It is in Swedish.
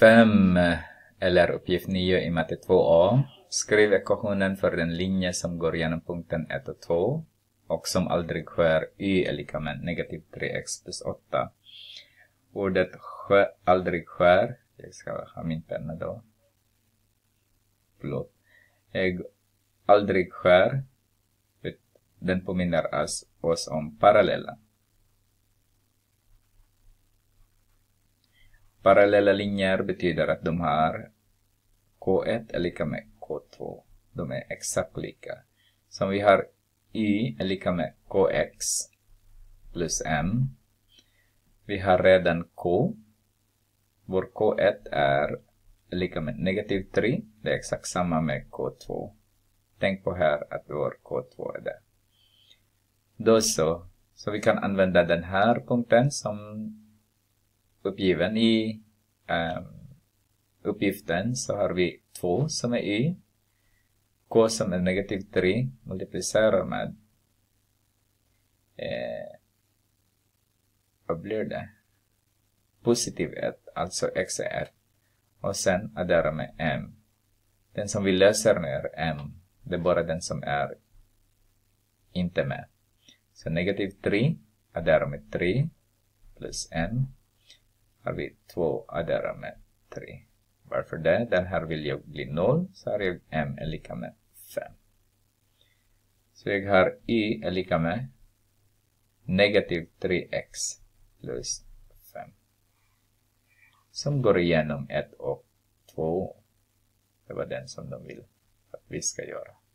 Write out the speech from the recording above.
5 eller uppgift 9 i matte 2a. Skriv ekvationen för den linje som går genom punkten 1 och 2 och som aldrig skär y är lika med negativ 3x plus 8. Ordet skär, aldrig skär, jag ska ha min penna då. Förlåt. Jag aldrig skär, den påminner oss om parallella. Parallella linjer betyder att de har K1 är lika med K2. De är exakt lika. Som vi har Y är lika med KX plus M. Vi har redan K. Vår K1 är lika med negativ 3. Det är exakt samma med K2. Tänk på här att vår K2 är där. Då så. Så vi kan använda den här punkten som uppgiven i um, uppgiften så har vi 2 som är y. K som är negativ 3 multiplicerar med eh, vad blir det? Positiv 1, alltså x är 1. Och sen adderar med m. Den som vi löser är m, det är bara den som är inte med. Så negativ 3 adderar med 3 plus m har vi två addera med tre. Varför det? Den här vill jag bli noll, så har jag m är lika med fem. Så jag har y är lika med negativ 3x plus 5. Som går igenom 1 och 2. Det var den som de vill att vi ska göra.